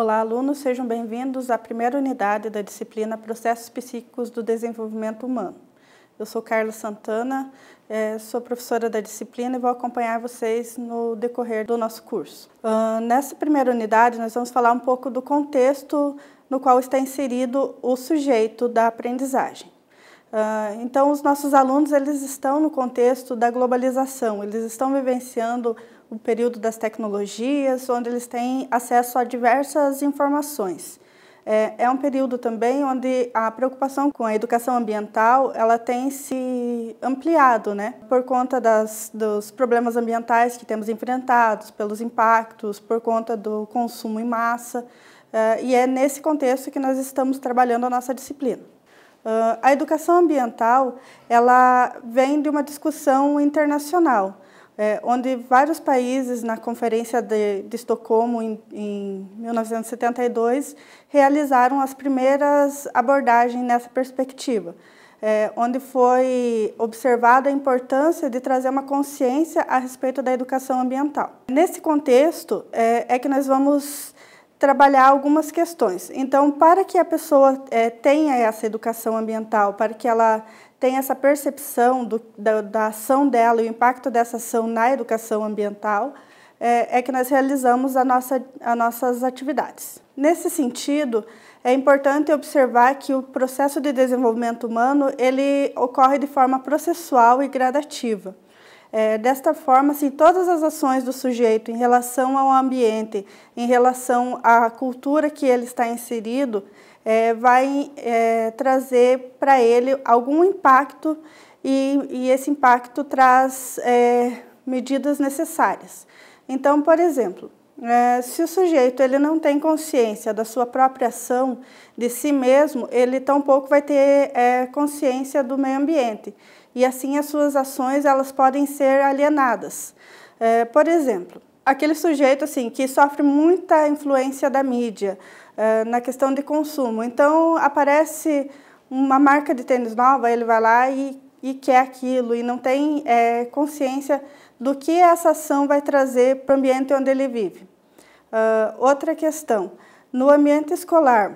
Olá, alunos, sejam bem-vindos à primeira unidade da disciplina Processos Psíquicos do Desenvolvimento Humano. Eu sou Carla Santana, é, sou professora da disciplina e vou acompanhar vocês no decorrer do nosso curso. Ah, nessa primeira unidade, nós vamos falar um pouco do contexto no qual está inserido o sujeito da aprendizagem. Ah, então, os nossos alunos eles estão no contexto da globalização, eles estão vivenciando o período das tecnologias, onde eles têm acesso a diversas informações. É, é um período também onde a preocupação com a educação ambiental ela tem se ampliado, né? Por conta das, dos problemas ambientais que temos enfrentados, pelos impactos, por conta do consumo em massa. É, e é nesse contexto que nós estamos trabalhando a nossa disciplina. Uh, a educação ambiental ela vem de uma discussão internacional, é, onde vários países, na Conferência de, de Estocolmo, em, em, 1972, realizaram as primeiras abordagens nessa perspectiva, é, onde foi observada a importância de trazer uma consciência a respeito da educação ambiental. Nesse contexto, é, é que nós vamos trabalhar algumas questões. Então, para que a pessoa é, tenha essa educação ambiental, para que ela tenha essa percepção do, da, da, ação dela e o impacto dessa ação na educação ambiental, é, é que nós realizamos a nossa, as nossas atividades. Nesse sentido, é importante observar que o processo de desenvolvimento humano ele ocorre de forma processual e gradativa. É, desta forma, assim, todas as ações do sujeito em relação ao ambiente, em relação à cultura que ele está inserido, é, vai é, trazer para ele algum impacto e, e esse impacto traz é, medidas necessárias. Então, por exemplo, é, se o sujeito ele não tem consciência da sua própria ação, de si mesmo, ele tampouco vai ter é, consciência do meio ambiente. E assim as suas ações elas podem ser alienadas. É, por exemplo, aquele sujeito assim que sofre muita influência da mídia é, na questão de consumo. Então aparece uma marca de tênis nova, ele vai lá e, e quer aquilo e não tem é, consciência do que essa ação vai trazer para o ambiente onde ele vive. Uh, outra questão, no ambiente escolar,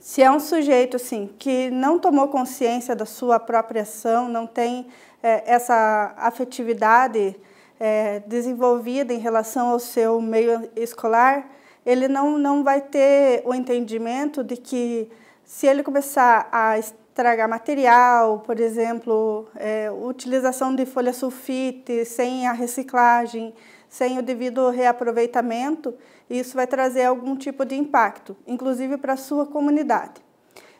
se é um sujeito assim, que não tomou consciência da sua própria ação, não tem é, essa afetividade é, desenvolvida em relação ao seu meio escolar, ele não, não vai ter o entendimento de que se ele começar a estragar material, por exemplo, é, utilização de folha sulfite sem a reciclagem, sem o devido reaproveitamento, isso vai trazer algum tipo de impacto, inclusive para a sua comunidade.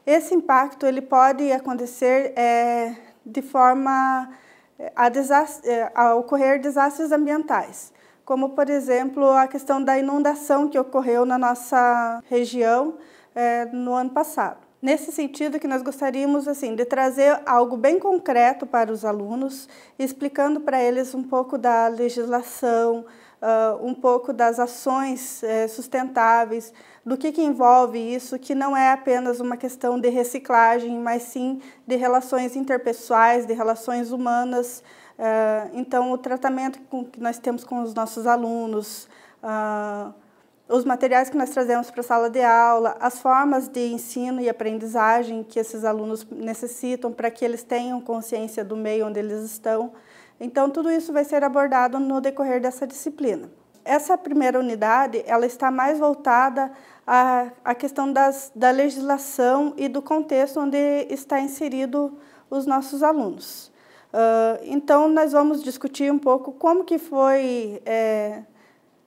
Esse impacto ele pode acontecer é, de forma é, a, é, a, ocorrer desastres ambientais, como por exemplo a questão da inundação que ocorreu na nossa região é, no ano passado nesse sentido que nós gostaríamos assim de trazer algo bem concreto para os alunos, explicando para eles um pouco da legislação, Uh, um pouco das ações eh, sustentáveis, do que, que envolve isso, que não é apenas uma questão de reciclagem, mas sim de relações interpessoais, de relações humanas. Uh, então, o tratamento com, que nós temos com os nossos alunos, uh, os materiais que nós trazemos para a sala de aula, as formas de ensino e aprendizagem que esses alunos necessitam para que eles tenham consciência do meio onde eles estão. Então, tudo isso vai ser abordado no decorrer dessa disciplina. Essa primeira unidade, ela está mais voltada à, à questão das, da legislação e do contexto onde está inserido os nossos alunos. Uh, então, nós vamos discutir um pouco como que foi... É,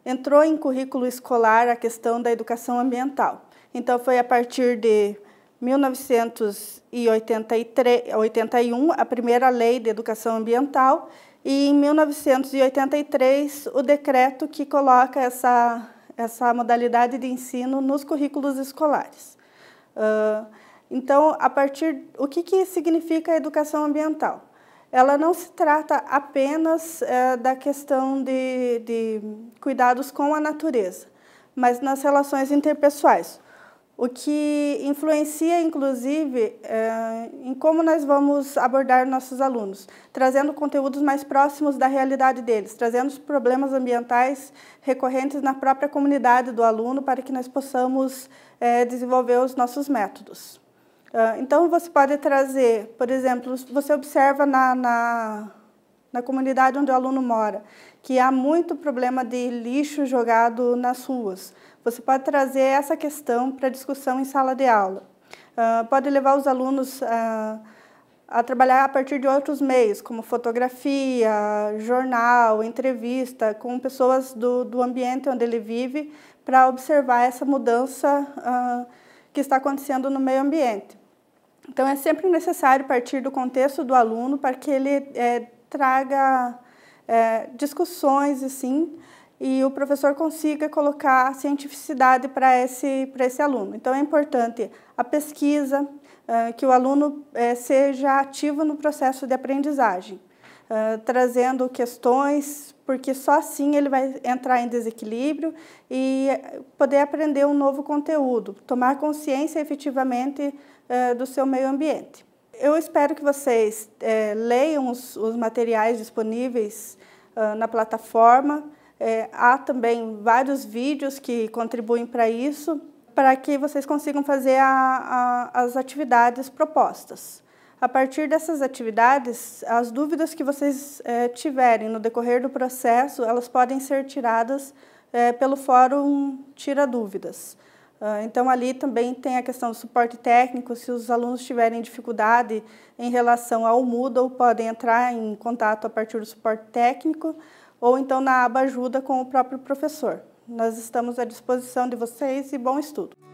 entrou em currículo escolar a questão da educação ambiental. Então, foi a partir de 1981 a primeira lei de educação ambiental e em 1983 o decreto que coloca essa, essa modalidade de ensino nos currículos escolares. Uh, então, a partir o que, que significa a educação ambiental? ela não se trata apenas é, da questão de, de cuidados com a natureza, mas nas relações interpessoais, o que influencia, inclusive, é, em como nós vamos abordar nossos alunos, trazendo conteúdos mais próximos da realidade deles, trazendo os problemas ambientais recorrentes na própria comunidade do aluno para que nós possamos é, desenvolver os nossos métodos. Ah, então, você pode trazer, por exemplo, você observa na, na, na comunidade onde o aluno mora, que há muito problema de lixo jogado nas ruas. Você pode trazer essa questão para discussão em sala de aula. Ah, pode levar os alunos ah, a trabalhar a partir de outros meios, como fotografia, jornal, entrevista, com pessoas do, do ambiente onde ele vive, para observar essa mudança uh, que está acontecendo no meio ambiente. Então, é sempre necessário partir do contexto do aluno para que ele é, traga é, discussões, assim, e o professor consiga colocar a cientificidade para esse, para esse aluno. Então, é importante a pesquisa, é, que o aluno é, seja ativo no processo de aprendizagem, é, trazendo questões porque só assim ele vai entrar em desequilíbrio e poder aprender um novo conteúdo, tomar consciência efetivamente eh, do seu meio ambiente. Eu espero que vocês eh, leiam os, os, materiais disponíveis ah, na plataforma. Eh, há também vários vídeos que contribuem para isso, para que vocês consigam fazer a, a, as atividades propostas. A partir dessas atividades, as dúvidas que vocês é, tiverem no decorrer do processo, elas podem ser tiradas é, pelo fórum Tira Dúvidas. Ah, então, ali também tem a questão do suporte técnico, se os alunos tiverem dificuldade em relação ao Moodle, podem entrar em contato a partir do suporte técnico ou então na aba ajuda com o próprio professor. Nós estamos à disposição de vocês e bom estudo!